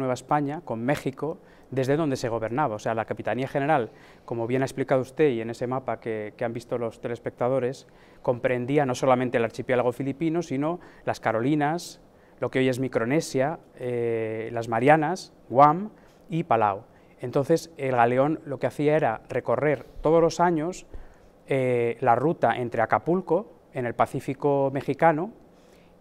Nueva España con México desde donde se gobernaba. O sea, la Capitanía General, como bien ha explicado usted y en ese mapa que, han visto los telespectadores, comprendía no solamente el archipiélago filipino, sino las Carolinas, lo que hoy es Micronesia, eh, las Marianas, Guam y Palau. Entonces, el galeón lo que hacía era recorrer todos los años eh, la ruta entre Acapulco, en el Pacífico mexicano,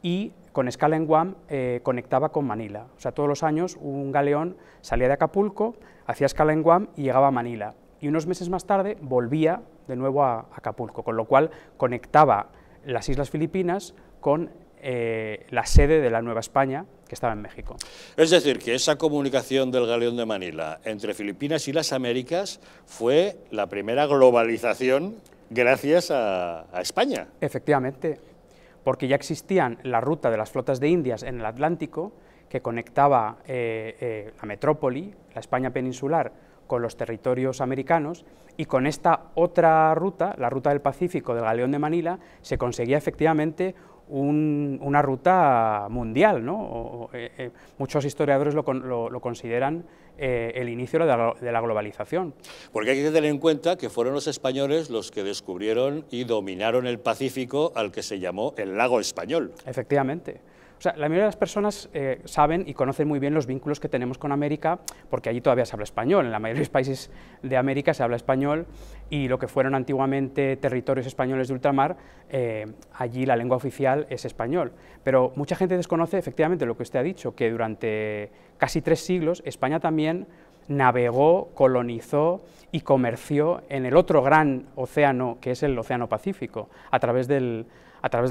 y con escala en Guam eh, conectaba con Manila. O sea, todos los años un galeón salía de Acapulco, hacía escala en Guam y llegaba a Manila. Y unos meses más tarde volvía de nuevo a, Acapulco, con lo cual conectaba las Islas Filipinas con eh, la sede de la Nueva España, que estaba en México. Es decir, que esa comunicación del galeón de Manila entre Filipinas y las Américas fue la primera globalización gracias a, a España. Efectivamente porque ya existían la ruta de las flotas de Indias en el Atlántico, que conectaba eh, eh, la metrópoli, la España peninsular, con los territorios americanos, y con esta otra ruta, la ruta del Pacífico del Galeón de Manila, se conseguía efectivamente una ruta mundial. ¿no? Eh, eh, muchos historiadores lo, consideran eh, el inicio de la, globalización. Porque hay que tener en cuenta que fueron los españoles los que descubrieron y dominaron el Pacífico al que se llamó el lago español. Efectivamente la mayoría de las personas eh, saben y conocen muy bien los vínculos que tenemos con América, porque allí todavía se habla español, en la mayoría de los países de América se habla español, y lo que fueron antiguamente territorios españoles de ultramar, eh, allí la lengua oficial es español. Pero mucha gente desconoce efectivamente lo que usted ha dicho, que durante casi tres siglos España también navegó, colonizó y comerció en el otro gran océano, que es el Océano Pacífico, a través del... A través